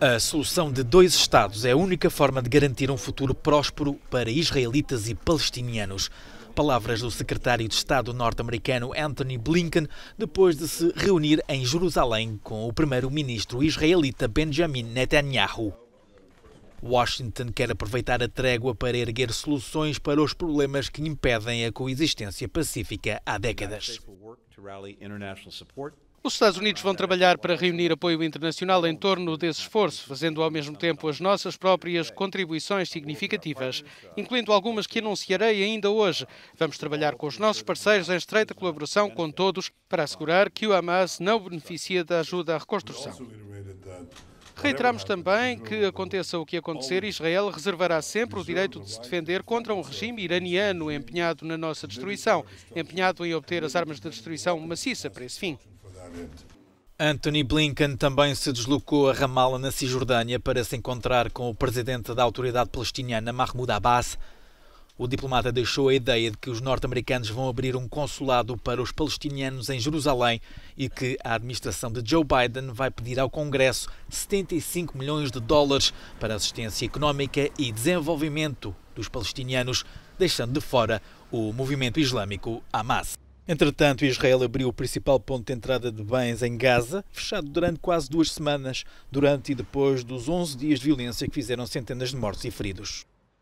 A solução de dois Estados é a única forma de garantir um futuro próspero para israelitas e palestinianos. Palavras do secretário de Estado norte-americano Anthony Blinken depois de se reunir em Jerusalém com o primeiro-ministro israelita Benjamin Netanyahu. Washington quer aproveitar a trégua para erguer soluções para os problemas que impedem a coexistência pacífica há décadas. Os Estados Unidos vão trabalhar para reunir apoio internacional em torno desse esforço, fazendo ao mesmo tempo as nossas próprias contribuições significativas, incluindo algumas que anunciarei ainda hoje. Vamos trabalhar com os nossos parceiros em estreita colaboração com todos para assegurar que o Hamas não beneficia da ajuda à reconstrução. Reiteramos também que, aconteça o que acontecer, Israel reservará sempre o direito de se defender contra um regime iraniano empenhado na nossa destruição, empenhado em obter as armas de destruição maciça para esse fim. Anthony Blinken também se deslocou a Ramala, na Cisjordânia, para se encontrar com o presidente da autoridade palestiniana, Mahmoud Abbas. O diplomata deixou a ideia de que os norte-americanos vão abrir um consulado para os palestinianos em Jerusalém e que a administração de Joe Biden vai pedir ao Congresso 75 milhões de dólares para assistência económica e desenvolvimento dos palestinianos, deixando de fora o movimento islâmico Hamas. Entretanto, Israel abriu o principal ponto de entrada de bens em Gaza, fechado durante quase duas semanas, durante e depois dos 11 dias de violência que fizeram centenas de mortos e feridos.